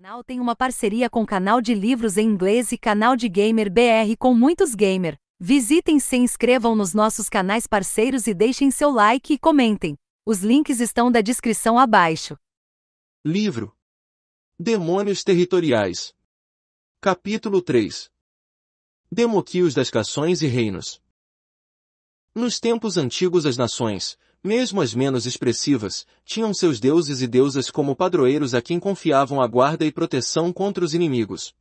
canal tem uma parceria com canal de livros em inglês e canal de gamer BR com muitos gamer. Visitem se inscrevam nos nossos canais parceiros e deixem seu like e comentem. Os links estão da descrição abaixo. Livro Demônios Territoriais Capítulo 3 Demoquios das Cações e Reinos Nos tempos antigos as nações, mesmo as menos expressivas, tinham seus deuses e deusas como padroeiros a quem confiavam a guarda e proteção contra os inimigos.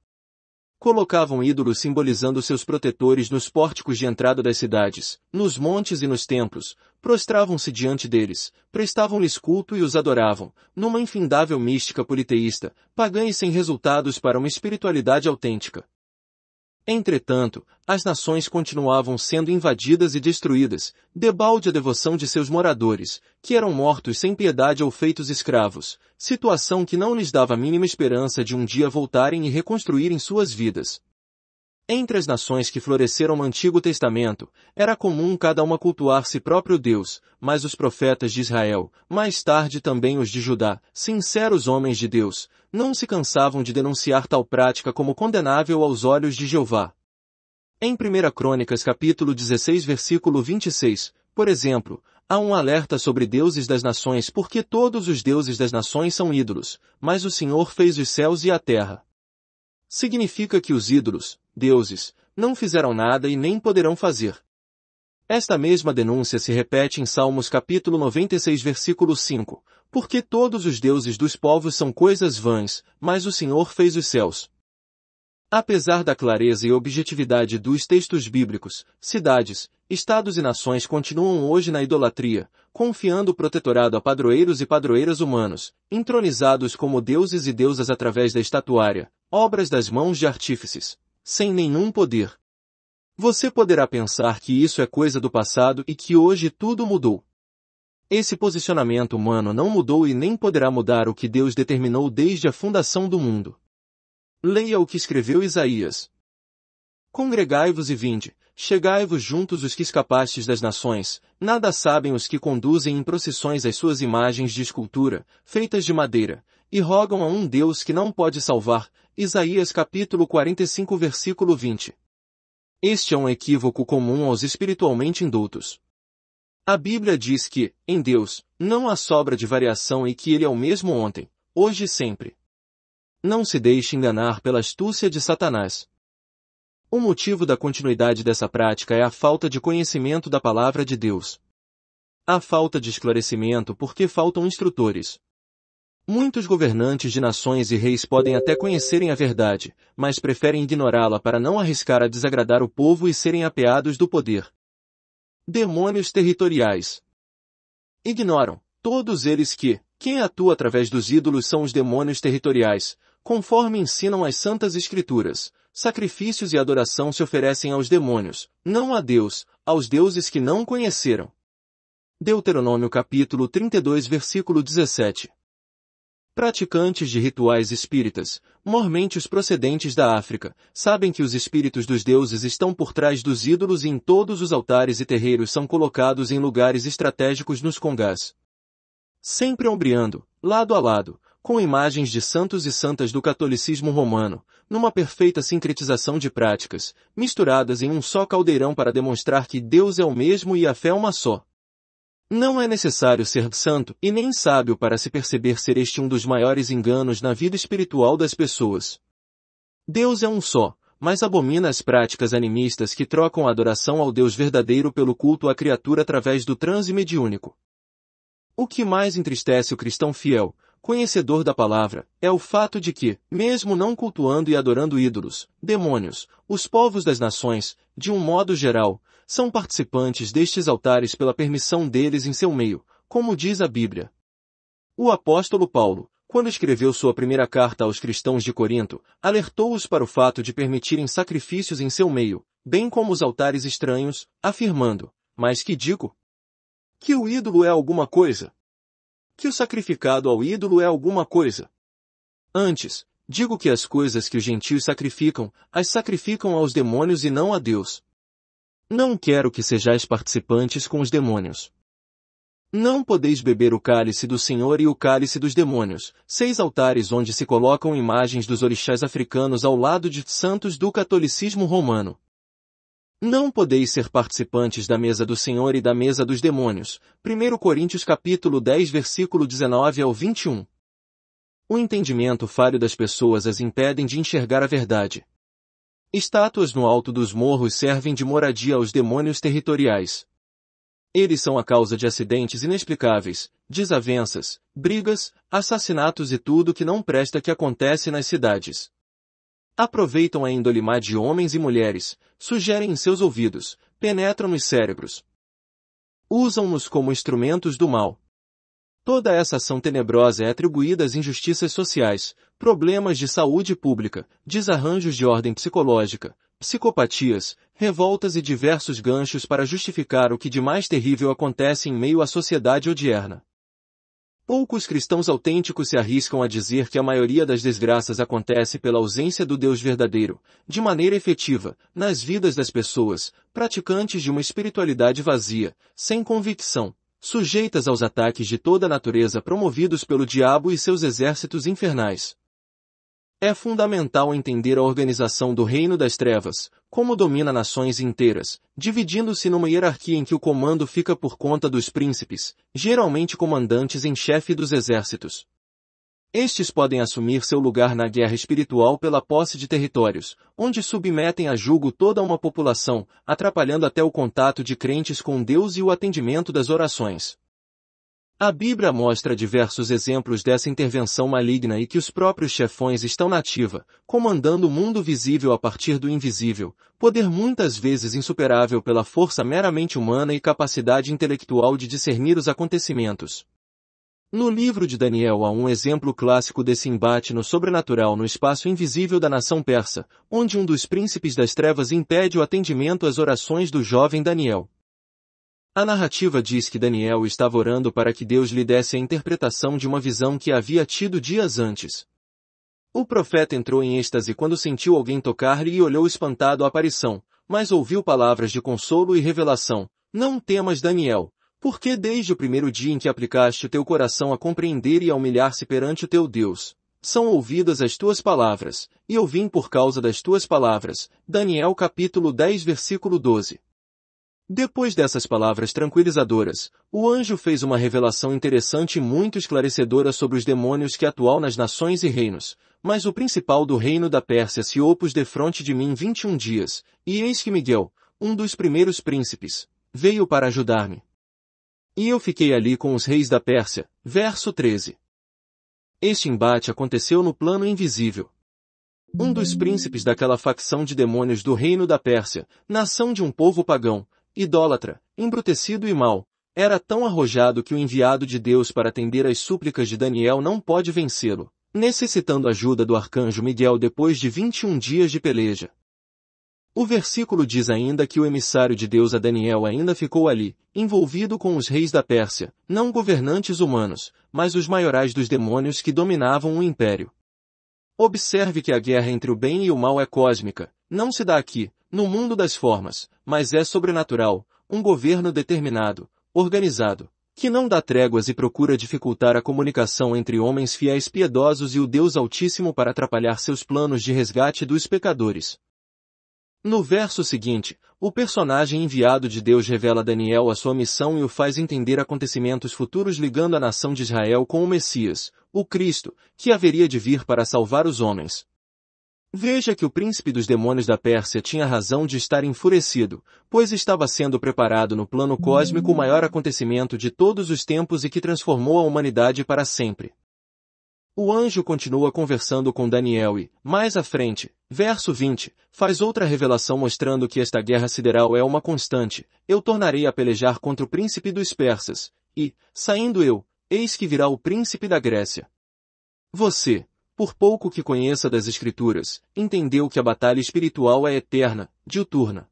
Colocavam ídolos simbolizando seus protetores nos pórticos de entrada das cidades, nos montes e nos templos, prostravam-se diante deles, prestavam-lhes culto e os adoravam, numa infindável mística politeísta, pagã e sem resultados para uma espiritualidade autêntica. Entretanto, as nações continuavam sendo invadidas e destruídas, debalde a devoção de seus moradores, que eram mortos sem piedade ou feitos escravos, situação que não lhes dava a mínima esperança de um dia voltarem e reconstruírem suas vidas. Entre as nações que floresceram no Antigo Testamento, era comum cada uma cultuar-se próprio Deus, mas os profetas de Israel, mais tarde também os de Judá, sinceros homens de Deus, não se cansavam de denunciar tal prática como condenável aos olhos de Jeová. Em 1 Crônicas capítulo 16 versículo 26, por exemplo, há um alerta sobre deuses das nações porque todos os deuses das nações são ídolos, mas o Senhor fez os céus e a terra. Significa que os ídolos, deuses, não fizeram nada e nem poderão fazer. Esta mesma denúncia se repete em Salmos capítulo 96 versículo 5, porque todos os deuses dos povos são coisas vãs, mas o Senhor fez os céus. Apesar da clareza e objetividade dos textos bíblicos, cidades, estados e nações continuam hoje na idolatria, confiando o protetorado a padroeiros e padroeiras humanos, entronizados como deuses e deusas através da estatuária, obras das mãos de artífices, sem nenhum poder. Você poderá pensar que isso é coisa do passado e que hoje tudo mudou. Esse posicionamento humano não mudou e nem poderá mudar o que Deus determinou desde a fundação do mundo. Leia o que escreveu Isaías. Congregai-vos e vinde, chegai-vos juntos os que escapastes das nações, nada sabem os que conduzem em procissões as suas imagens de escultura, feitas de madeira, e rogam a um Deus que não pode salvar. Isaías capítulo 45 versículo 20. Este é um equívoco comum aos espiritualmente indultos. A Bíblia diz que, em Deus, não há sobra de variação e que Ele é o mesmo ontem, hoje e sempre. Não se deixe enganar pela astúcia de Satanás. O motivo da continuidade dessa prática é a falta de conhecimento da palavra de Deus. A falta de esclarecimento porque faltam instrutores. Muitos governantes de nações e reis podem até conhecerem a verdade, mas preferem ignorá-la para não arriscar a desagradar o povo e serem apeados do poder. Demônios territoriais. Ignoram, todos eles que, quem atua através dos ídolos são os demônios territoriais, Conforme ensinam as Santas Escrituras, sacrifícios e adoração se oferecem aos demônios, não a Deus, aos deuses que não conheceram. Deuteronômio capítulo 32 versículo 17 Praticantes de rituais espíritas, mormente os procedentes da África, sabem que os espíritos dos deuses estão por trás dos ídolos e em todos os altares e terreiros são colocados em lugares estratégicos nos congás. Sempre ombreando, lado a lado, com imagens de santos e santas do catolicismo romano, numa perfeita sincretização de práticas, misturadas em um só caldeirão para demonstrar que Deus é o mesmo e a fé uma só. Não é necessário ser santo e nem sábio para se perceber ser este um dos maiores enganos na vida espiritual das pessoas. Deus é um só, mas abomina as práticas animistas que trocam a adoração ao Deus verdadeiro pelo culto à criatura através do transe mediúnico. O que mais entristece o cristão fiel conhecedor da palavra, é o fato de que, mesmo não cultuando e adorando ídolos, demônios, os povos das nações, de um modo geral, são participantes destes altares pela permissão deles em seu meio, como diz a Bíblia. O apóstolo Paulo, quando escreveu sua primeira carta aos cristãos de Corinto, alertou-os para o fato de permitirem sacrifícios em seu meio, bem como os altares estranhos, afirmando, mas que digo? Que o ídolo é alguma coisa, que o sacrificado ao ídolo é alguma coisa. Antes, digo que as coisas que os gentios sacrificam, as sacrificam aos demônios e não a Deus. Não quero que sejais participantes com os demônios. Não podeis beber o cálice do Senhor e o cálice dos demônios, seis altares onde se colocam imagens dos orixás africanos ao lado de santos do catolicismo romano. Não podeis ser participantes da mesa do Senhor e da mesa dos demônios. 1 Coríntios capítulo 10 versículo 19 ao 21. O entendimento falho das pessoas as impedem de enxergar a verdade. Estátuas no alto dos morros servem de moradia aos demônios territoriais. Eles são a causa de acidentes inexplicáveis, desavenças, brigas, assassinatos e tudo que não presta que acontece nas cidades. Aproveitam a índole má de homens e mulheres, sugerem em seus ouvidos, penetram nos cérebros. Usam-nos como instrumentos do mal. Toda essa ação tenebrosa é atribuída às injustiças sociais, problemas de saúde pública, desarranjos de ordem psicológica, psicopatias, revoltas e diversos ganchos para justificar o que de mais terrível acontece em meio à sociedade odierna. Poucos cristãos autênticos se arriscam a dizer que a maioria das desgraças acontece pela ausência do Deus verdadeiro, de maneira efetiva, nas vidas das pessoas, praticantes de uma espiritualidade vazia, sem convicção, sujeitas aos ataques de toda a natureza promovidos pelo diabo e seus exércitos infernais. É fundamental entender a organização do reino das trevas, como domina nações inteiras, dividindo-se numa hierarquia em que o comando fica por conta dos príncipes, geralmente comandantes em chefe dos exércitos. Estes podem assumir seu lugar na guerra espiritual pela posse de territórios, onde submetem a julgo toda uma população, atrapalhando até o contato de crentes com Deus e o atendimento das orações. A Bíblia mostra diversos exemplos dessa intervenção maligna e que os próprios chefões estão nativa, comandando o mundo visível a partir do invisível, poder muitas vezes insuperável pela força meramente humana e capacidade intelectual de discernir os acontecimentos. No livro de Daniel há um exemplo clássico desse embate no sobrenatural no espaço invisível da nação persa, onde um dos príncipes das trevas impede o atendimento às orações do jovem Daniel. A narrativa diz que Daniel estava orando para que Deus lhe desse a interpretação de uma visão que havia tido dias antes. O profeta entrou em êxtase quando sentiu alguém tocar-lhe e olhou espantado a aparição, mas ouviu palavras de consolo e revelação. Não temas Daniel, porque desde o primeiro dia em que aplicaste o teu coração a compreender e a humilhar-se perante o teu Deus, são ouvidas as tuas palavras, e eu vim por causa das tuas palavras. Daniel capítulo 10 versículo 12. Depois dessas palavras tranquilizadoras, o anjo fez uma revelação interessante e muito esclarecedora sobre os demônios que atuam nas nações e reinos, mas o principal do reino da Pérsia se opôs frente de mim vinte e um dias, e eis que Miguel, um dos primeiros príncipes, veio para ajudar-me. E eu fiquei ali com os reis da Pérsia. Verso 13. Este embate aconteceu no plano invisível. Um dos príncipes daquela facção de demônios do reino da Pérsia, nação de um povo pagão, idólatra, embrutecido e mau, era tão arrojado que o enviado de Deus para atender às súplicas de Daniel não pode vencê-lo, necessitando ajuda do arcanjo Miguel depois de 21 dias de peleja. O versículo diz ainda que o emissário de Deus a Daniel ainda ficou ali, envolvido com os reis da Pérsia, não governantes humanos, mas os maiorais dos demônios que dominavam o império. Observe que a guerra entre o bem e o mal é cósmica, não se dá aqui, no mundo das formas, mas é sobrenatural, um governo determinado, organizado, que não dá tréguas e procura dificultar a comunicação entre homens fiéis piedosos e o Deus Altíssimo para atrapalhar seus planos de resgate dos pecadores. No verso seguinte, o personagem enviado de Deus revela a Daniel a sua missão e o faz entender acontecimentos futuros ligando a nação de Israel com o Messias, o Cristo, que haveria de vir para salvar os homens. Veja que o príncipe dos demônios da Pérsia tinha razão de estar enfurecido, pois estava sendo preparado no plano cósmico o maior acontecimento de todos os tempos e que transformou a humanidade para sempre. O anjo continua conversando com Daniel e, mais à frente, verso 20, faz outra revelação mostrando que esta guerra sideral é uma constante. Eu tornarei a pelejar contra o príncipe dos persas, e, saindo eu, eis que virá o príncipe da Grécia. Você, por pouco que conheça das Escrituras, entendeu que a batalha espiritual é eterna, diuturna.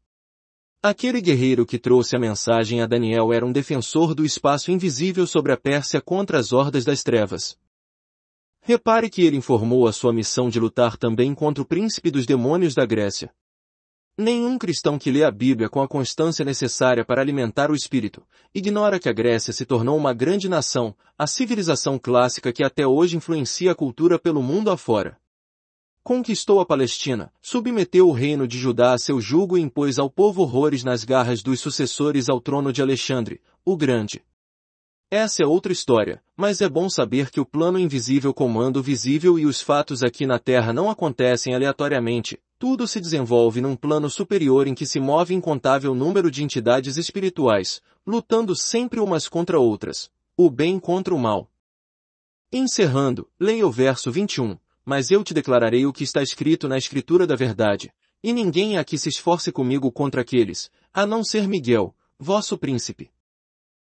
Aquele guerreiro que trouxe a mensagem a Daniel era um defensor do espaço invisível sobre a Pérsia contra as hordas das trevas. Repare que ele informou a sua missão de lutar também contra o príncipe dos demônios da Grécia. Nenhum cristão que lê a Bíblia com a constância necessária para alimentar o espírito ignora que a Grécia se tornou uma grande nação, a civilização clássica que até hoje influencia a cultura pelo mundo afora. Conquistou a Palestina, submeteu o reino de Judá a seu jugo e impôs ao povo horrores nas garras dos sucessores ao trono de Alexandre, o Grande. Essa é outra história, mas é bom saber que o plano invisível comanda o visível e os fatos aqui na Terra não acontecem aleatoriamente, tudo se desenvolve num plano superior em que se move incontável número de entidades espirituais, lutando sempre umas contra outras, o bem contra o mal. Encerrando, leia o verso 21, mas eu te declararei o que está escrito na Escritura da Verdade, e ninguém há que se esforce comigo contra aqueles, a não ser Miguel, vosso príncipe.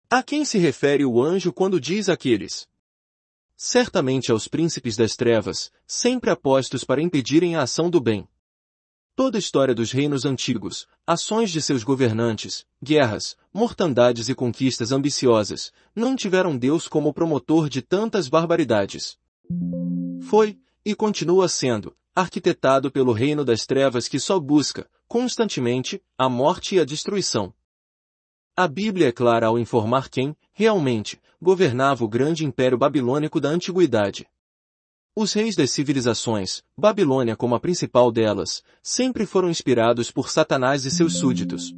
A quem se refere o anjo quando diz aqueles? Certamente aos príncipes das trevas, sempre apostos para impedirem a ação do bem. Toda a história dos reinos antigos, ações de seus governantes, guerras, mortandades e conquistas ambiciosas, não tiveram Deus como promotor de tantas barbaridades. Foi, e continua sendo, arquitetado pelo reino das trevas que só busca, constantemente, a morte e a destruição. A Bíblia é clara ao informar quem, realmente, governava o grande império babilônico da antiguidade. Os reis das civilizações, Babilônia como a principal delas, sempre foram inspirados por Satanás e seus súditos.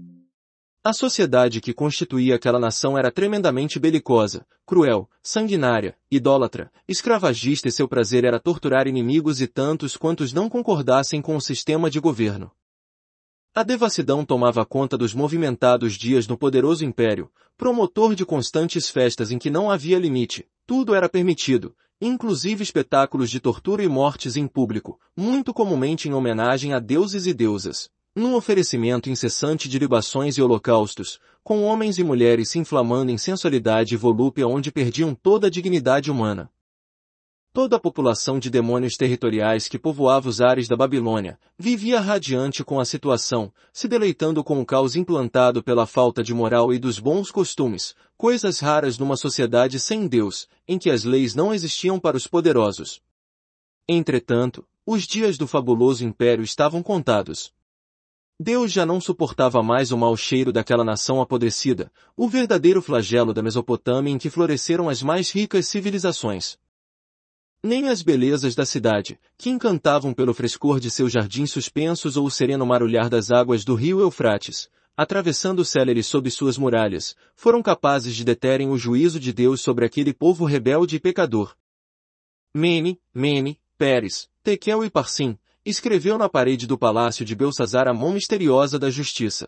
A sociedade que constituía aquela nação era tremendamente belicosa, cruel, sanguinária, idólatra, escravagista e seu prazer era torturar inimigos e tantos quantos não concordassem com o sistema de governo. A devassidão tomava conta dos movimentados dias no poderoso império, promotor de constantes festas em que não havia limite, tudo era permitido, inclusive espetáculos de tortura e mortes em público, muito comumente em homenagem a deuses e deusas. Num oferecimento incessante de libações e holocaustos, com homens e mulheres se inflamando em sensualidade e volúpia onde perdiam toda a dignidade humana. Toda a população de demônios territoriais que povoava os ares da Babilônia vivia radiante com a situação, se deleitando com o caos implantado pela falta de moral e dos bons costumes, coisas raras numa sociedade sem Deus, em que as leis não existiam para os poderosos. Entretanto, os dias do fabuloso império estavam contados. Deus já não suportava mais o mau cheiro daquela nação apodrecida, o verdadeiro flagelo da Mesopotâmia em que floresceram as mais ricas civilizações. Nem as belezas da cidade, que encantavam pelo frescor de seus jardins suspensos ou o sereno marulhar das águas do rio Eufrates, atravessando Célere sob suas muralhas, foram capazes de deterem o juízo de Deus sobre aquele povo rebelde e pecador. Mene, Mene, Pérez, Tequel e Parsim, escreveu na parede do palácio de Belsazar a mão misteriosa da justiça.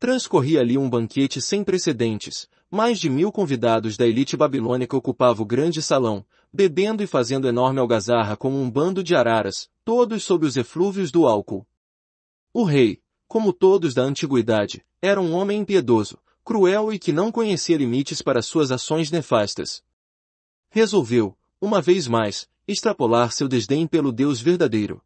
Transcorria ali um banquete sem precedentes, mais de mil convidados da elite babilônica ocupavam o grande salão, bebendo e fazendo enorme algazarra como um bando de araras, todos sob os eflúvios do álcool. O rei, como todos da antiguidade, era um homem impiedoso, cruel e que não conhecia limites para suas ações nefastas. Resolveu, uma vez mais, extrapolar seu desdém pelo Deus verdadeiro.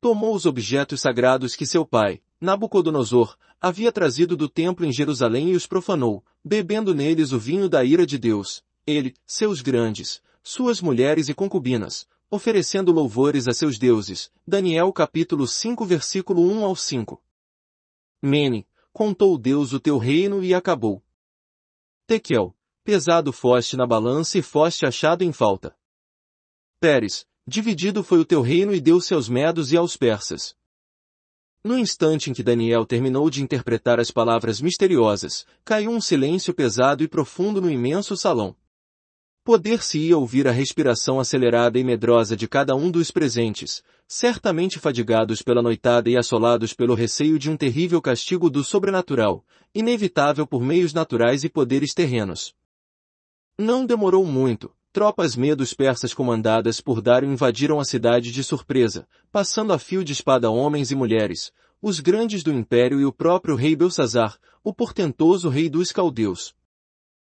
Tomou os objetos sagrados que seu pai, Nabucodonosor, havia trazido do templo em Jerusalém e os profanou, bebendo neles o vinho da ira de Deus. Ele, seus grandes, suas mulheres e concubinas, oferecendo louvores a seus deuses. Daniel capítulo 5 versículo 1 ao 5. Mene, contou Deus o teu reino e acabou. Tequel, pesado foste na balança e foste achado em falta. Pérez, dividido foi o teu reino e deu-se aos medos e aos persas. No instante em que Daniel terminou de interpretar as palavras misteriosas, caiu um silêncio pesado e profundo no imenso salão. Poder-se-ia ouvir a respiração acelerada e medrosa de cada um dos presentes, certamente fadigados pela noitada e assolados pelo receio de um terrível castigo do sobrenatural, inevitável por meios naturais e poderes terrenos. Não demorou muito, tropas medos persas comandadas por Dario, invadiram a cidade de surpresa, passando a fio de espada homens e mulheres, os grandes do império e o próprio rei Belsazar, o portentoso rei dos caldeus.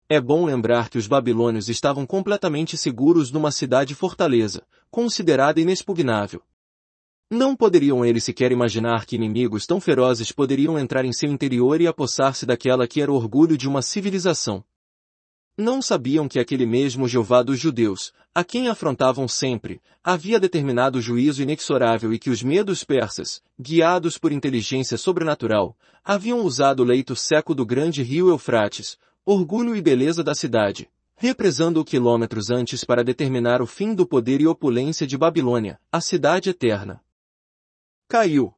É bom lembrar que os babilônios estavam completamente seguros numa cidade-fortaleza, considerada inexpugnável. Não poderiam eles sequer imaginar que inimigos tão ferozes poderiam entrar em seu interior e apossar-se daquela que era o orgulho de uma civilização. Não sabiam que aquele mesmo Jeová dos judeus, a quem afrontavam sempre, havia determinado juízo inexorável e que os medos persas, guiados por inteligência sobrenatural, haviam usado o leito seco do grande rio Eufrates, orgulho e beleza da cidade, represando-o quilômetros antes para determinar o fim do poder e opulência de Babilônia, a cidade eterna. Caiu.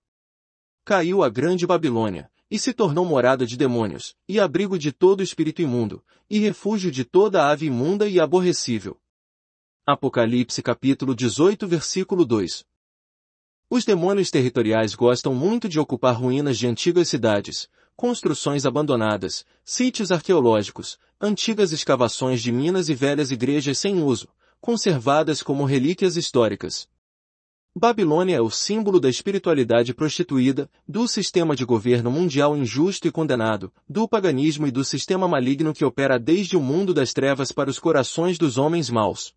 Caiu a grande Babilônia, e se tornou morada de demônios, e abrigo de todo espírito imundo, e refúgio de toda ave imunda e aborrecível. Apocalipse capítulo 18 versículo 2 Os demônios territoriais gostam muito de ocupar ruínas de antigas cidades, construções abandonadas, sítios arqueológicos, antigas escavações de minas e velhas igrejas sem uso, conservadas como relíquias históricas. Babilônia é o símbolo da espiritualidade prostituída, do sistema de governo mundial injusto e condenado, do paganismo e do sistema maligno que opera desde o mundo das trevas para os corações dos homens maus.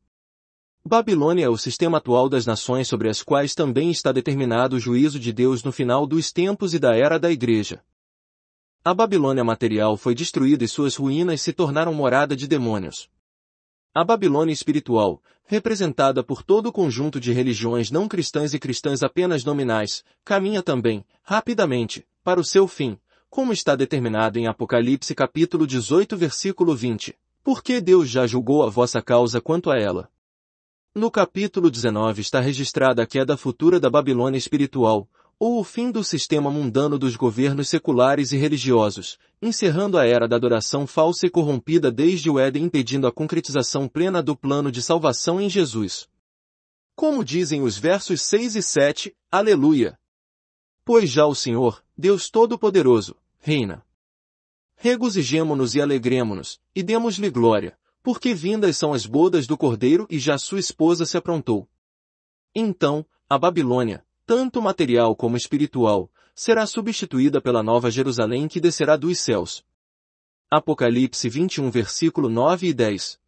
Babilônia é o sistema atual das nações sobre as quais também está determinado o juízo de Deus no final dos tempos e da era da Igreja. A Babilônia material foi destruída e suas ruínas se tornaram morada de demônios. A Babilônia espiritual, representada por todo o conjunto de religiões não cristãs e cristãs apenas nominais, caminha também, rapidamente, para o seu fim, como está determinado em Apocalipse capítulo 18 versículo 20. Porque Deus já julgou a vossa causa quanto a ela. No capítulo 19 está registrada a queda futura da Babilônia espiritual, ou o fim do sistema mundano dos governos seculares e religiosos, encerrando a era da adoração falsa e corrompida desde o Éden impedindo a concretização plena do plano de salvação em Jesus. Como dizem os versos 6 e 7, Aleluia! Pois já o Senhor, Deus Todo-Poderoso, reina. Regozijemo-nos e alegremo-nos, e demos-lhe glória, porque vindas são as bodas do Cordeiro e já sua esposa se aprontou. Então, a Babilônia, tanto material como espiritual, será substituída pela Nova Jerusalém que descerá dos céus. Apocalipse 21 versículo 9 e 10